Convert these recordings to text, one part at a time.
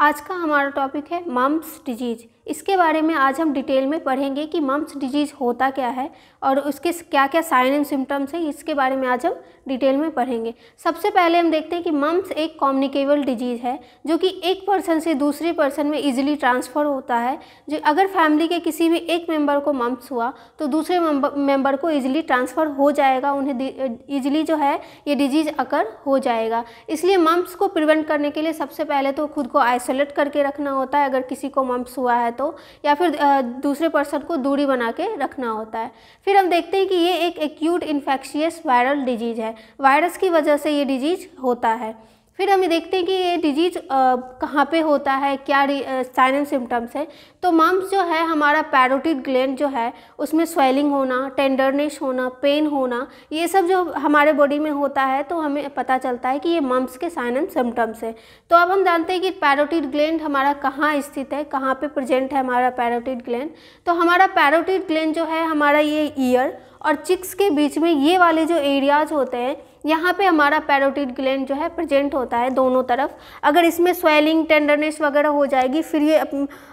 आज का हमारा टॉपिक है मम्स डिजीज़ इसके बारे में आज हम डिटेल में पढ़ेंगे कि मम्स डिजीज़ होता क्या है और उसके क्या क्या साइन एंड सिम्टम्स हैं इसके बारे में आज हम डिटेल में पढ़ेंगे सबसे पहले हम देखते हैं कि मम्स एक कॉम्युनिकेबल डिजीज़ है जो कि एक पर्सन से दूसरे पर्सन में इजीली ट्रांसफ़र होता है जो अगर फैमिली के किसी भी एक मेंबर को मम्स हुआ तो दूसरे मेंबर को ईजिली ट्रांसफ़र हो जाएगा उन्हें ईजिली जो है ये डिजीज़ अकर हो जाएगा इसलिए मम्स को प्रिवेंट करने के लिए सबसे पहले तो खुद को आइस सेलेक्ट करके रखना होता है अगर किसी को मम्प्स हुआ है तो या फिर दूसरे पर्सन को दूरी बना के रखना होता है फिर हम देखते हैं कि ये एक एक्यूट इन्फेक्शियस वायरल डिजीज़ है वायरस की वजह से ये डिजीज होता है फिर हमें देखते हैं कि ये डिजीज़ कहाँ पे होता है क्या साइन एंड सिम्टम्स हैं तो मम्स जो है हमारा पैरोटिड ग्लैंड जो है उसमें स्वेलिंग होना टेंडरनेस होना पेन होना ये सब जो हमारे बॉडी में होता है तो हमें पता चलता है कि ये मम्स के साइन एंड सिम्टम्स हैं तो अब हम जानते हैं कि पैरोटिड ग्लैंड हमारा कहाँ स्थित है कहाँ पर प्रजेंट है हमारा पैरोटिड ग्लैंड तो हमारा पैरोटिड ग्लैंड जो है हमारा ये ईयर और चिक्स के बीच में ये वाले जो एरियाज होते हैं यहाँ पे हमारा पैरोटिड ग्लैंड जो है प्रेजेंट होता है दोनों तरफ अगर इसमें स्वेलिंग टेंडरनेस वगैरह हो जाएगी फिर ये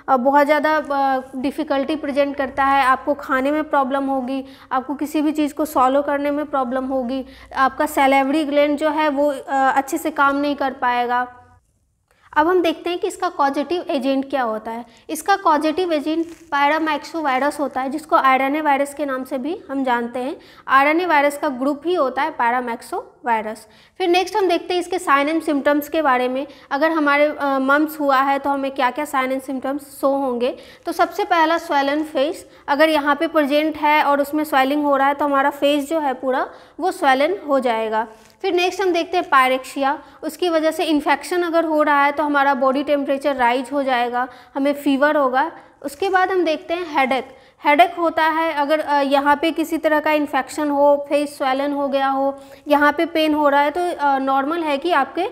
बहुत ज़्यादा डिफ़िकल्टी प्रेजेंट करता है आपको खाने में प्रॉब्लम होगी आपको किसी भी चीज़ को सॉल्व करने में प्रॉब्लम होगी आपका सेलेवरी ग्लैंड जो है वो अच्छे से काम नहीं कर पाएगा अब हम देखते हैं कि इसका कॉजिटिव एजेंट क्या होता है इसका कॉजिटिव एजेंट पैरामैक्सो वायरस होता है जिसको आर वायरस के नाम से भी हम जानते हैं आर वायरस का ग्रुप ही होता है पैरामैक्सो वायरस फिर नेक्स्ट हम देखते हैं इसके साइन एंड सिम्टम्स के बारे में अगर हमारे मम्स हुआ है तो हमें क्या क्या साइन एंड सिम्टम्स शो होंगे तो सबसे पहला स्वेलन फेस अगर यहाँ पे प्रजेंट है और उसमें स्वेलिंग हो रहा है तो हमारा फेस जो है पूरा वो स्वेलन हो जाएगा फिर नेक्स्ट हम देखते हैं पायरेक्सिया उसकी वजह से इन्फेक्शन अगर हो रहा है तो हमारा बॉडी टेम्परेचर राइज हो जाएगा हमें फीवर होगा उसके बाद हम देखते हैं हेडेक हेडेक होता है अगर यहाँ पे किसी तरह का इन्फेक्शन हो फेस स्वेलन हो गया हो यहाँ पे पेन हो रहा है तो नॉर्मल है कि आपके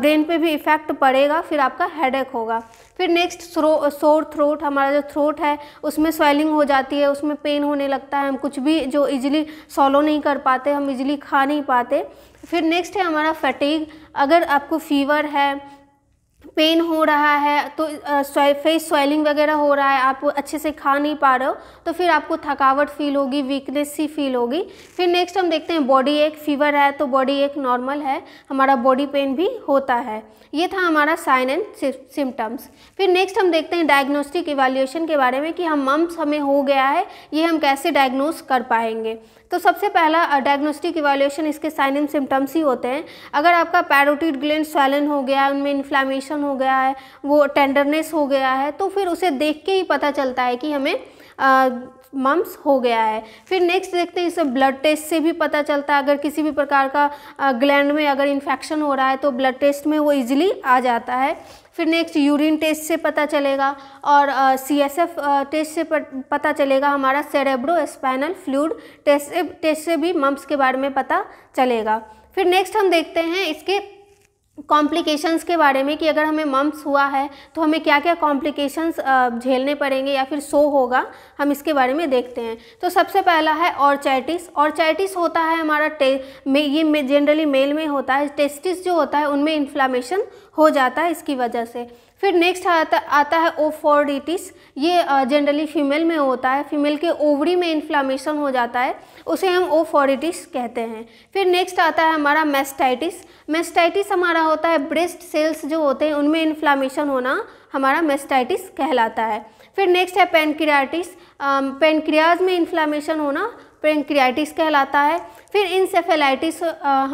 ब्रेन पे भी इफ़ेक्ट पड़ेगा फिर आपका हेडेक होगा फिर नेक्स्ट सोर थ्रोट हमारा जो थ्रोट है उसमें स्वेलिंग हो जाती है उसमें पेन होने लगता है हम कुछ भी जो इजिली सॉलो नहीं कर पाते हम इजिली खा नहीं पाते फिर नेक्स्ट है हमारा फटीग अगर आपको फीवर है पेन हो रहा है तो फेस स्वेलिंग वगैरह हो रहा है आप अच्छे से खा नहीं पा रहे हो तो फिर आपको थकावट फील होगी वीकनेस सी फील होगी फिर नेक्स्ट हम देखते हैं बॉडी एक फीवर है तो बॉडी एक नॉर्मल है हमारा बॉडी पेन भी होता है ये था हमारा साइन एंड सिम्टम्स फिर नेक्स्ट हम देखते हैं डायग्नोस्टिक इवेल्यूशन के बारे में कि हम मम्स हमें हो गया है ये हम कैसे डायग्नोस कर पाएंगे तो सबसे पहला डायग्नोस्टिक इवेल्यूशन इसके साइन एंड सिम्टम्स ही होते हैं अगर आपका पैरोटिड ग्लैंड स्वेलन हो गया है उनमें इन्फ्लामेशन हो गया है वो टेंडरनेस हो गया है तो फिर उसे देख के ही पता चलता है कि हमें मम्स हो गया है फिर नेक्स्ट देखते हैं इसे ब्लड टेस्ट से भी पता चलता है अगर किसी भी प्रकार का ग्लैंड में अगर इन्फेक्शन हो रहा है तो ब्लड टेस्ट में वो इजीली आ जाता है फिर नेक्स्ट यूरिन टेस्ट से पता चलेगा और सी एस एफ टेस्ट से पता चलेगा हमारा सेरेब्रो स्पाइनल फ्लूड टेस्ट से टेस्ट से भी मम्स के बारे में पता चलेगा फिर नेक्स्ट हम देखते हैं इसके कॉम्प्लिकेशंस के बारे में कि अगर हमें मम्स हुआ है तो हमें क्या क्या कॉम्प्लिकेशंस झेलने पड़ेंगे या फिर सो होगा हम इसके बारे में देखते हैं तो सबसे पहला है ऑर्चाइटिस ऑर्चाइटिस होता है हमारा टे ये जनरली मेल में होता है टेस्टिस जो होता है उनमें इन्फ्लामेशन हो जाता है इसकी वजह से फिर नेक्स्ट आता आता है ओफोर्डिटिस ये जनरली फीमेल में होता है फीमेल के ओवरी में इन्फ्लामेशन हो जाता है उसे हम ओफोर्डिटिस कहते हैं फिर नेक्स्ट आता है हमारा मेस्टाइटिस मेस्टाइटिस हमारा होता है ब्रेस्ट सेल्स जो होते हैं उनमें इन्फ्लामेशन होना हमारा मेस्टाइटिस कहलाता है फिर नेक्स्ट है पेनक्रियाटिस पेनक्रियाज में इन्फ्लामेशन होना पेनक्रियाटिस कहलाता है फिर इंसेफेलाइटिस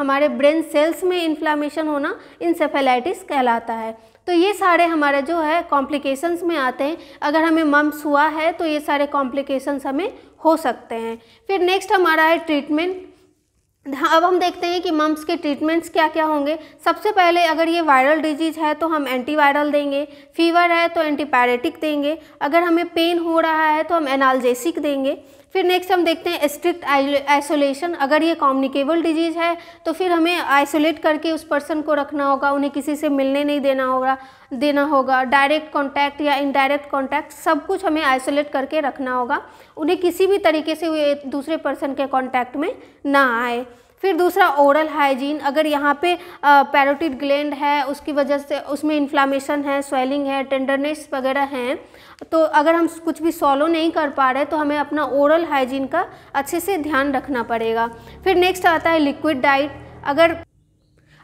हमारे ब्रेन सेल्स में इन्फ्लामेशन होना इंसेफेलाइटिस कहलाता है तो ये सारे हमारे जो है कॉम्प्लिकेशंस में आते हैं अगर हमें मम्स हुआ है तो ये सारे कॉम्प्लिकेशंस हमें हो सकते हैं फिर नेक्स्ट हमारा है ट्रीटमेंट अब हम देखते हैं कि मम्स के ट्रीटमेंट्स क्या क्या होंगे सबसे पहले अगर ये वायरल डिजीज़ है तो हम एंटीवायरल देंगे फीवर है तो एंटीपायरेटिक देंगे अगर हमें पेन हो रहा है तो हम एनाल्जेसिक देंगे फिर नेक्स्ट हम देखते हैं स्ट्रिक्ट आइसोलेशन अगर ये कॉम्युनिकेबल डिजीज़ है तो फिर हमें आइसोलेट करके उस पर्सन को रखना होगा उन्हें किसी से मिलने नहीं देना होगा देना होगा डायरेक्ट कांटेक्ट या इनडायरेक्ट कांटेक्ट सब कुछ हमें आइसोलेट करके रखना होगा उन्हें किसी भी तरीके से दूसरे पर्सन के कॉन्टैक्ट में ना आए फिर दूसरा ओरल हाइजीन अगर यहाँ पे पैरोटिड ग्लैंड है उसकी वजह से उसमें इन्फ्लामेशन है स्वेलिंग है टेंडरनेस वगैरह हैं तो अगर हम कुछ भी सॉलो नहीं कर पा रहे तो हमें अपना ओरल हाइजीन का अच्छे से ध्यान रखना पड़ेगा फिर नेक्स्ट आता है लिक्विड डाइट अगर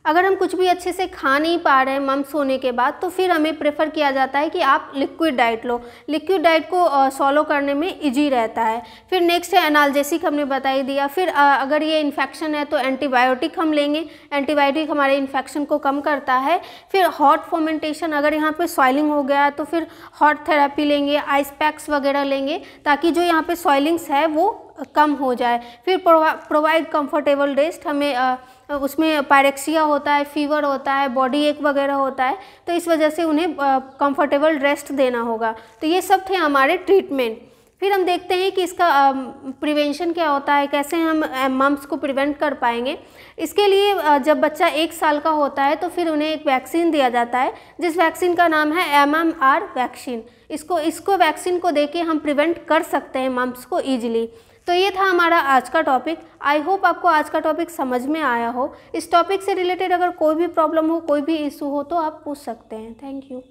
अगर हम कुछ भी अच्छे से खा नहीं पा रहे हैं मम्स होने के बाद तो फिर हमें प्रेफर किया जाता है कि आप लिक्विड डाइट लो लिक्विड डाइट को सॉलो करने में इजी रहता है फिर नेक्स्ट है एनालजेसिक हमने बताई दिया फिर आ, अगर ये इन्फेक्शन है तो एंटीबायोटिक हम लेंगे एंटीबायोटिक हमारे इन्फेक्शन को कम करता है फिर हॉट फॉर्मेंटेशन अगर यहाँ पर सॉइलिंग हो गया तो फिर हॉट थेरेपी लेंगे आइस पैक्स वगैरह लेंगे ताकि जो यहाँ पर सॉइलिंग्स है वो कम हो जाए फिर प्रोवाइड कम्फर्टेबल रेस्ट हमें आ, उसमें पैरेक्सिया होता है फीवर होता है बॉडी एक वगैरह होता है तो इस वजह से उन्हें कंफर्टेबल रेस्ट देना होगा तो ये सब थे हमारे ट्रीटमेंट फिर हम देखते हैं कि इसका प्रिवेंशन क्या होता है कैसे हम मम्स को प्रिवेंट कर पाएंगे इसके लिए जब बच्चा एक साल का होता है तो फिर उन्हें एक वैक्सीन दिया जाता है जिस वैक्सीन का नाम है एम एम आर वैक्सीन इसको इसको वैक्सीन को दे के हम प्रिवेंट कर सकते हैं मम्स को ईजिली तो ये था हमारा आज का टॉपिक आई होप आपको आज का टॉपिक समझ में आया हो इस टॉपिक से रिलेटेड अगर कोई भी प्रॉब्लम हो कोई भी इशू हो तो आप पूछ सकते हैं थैंक यू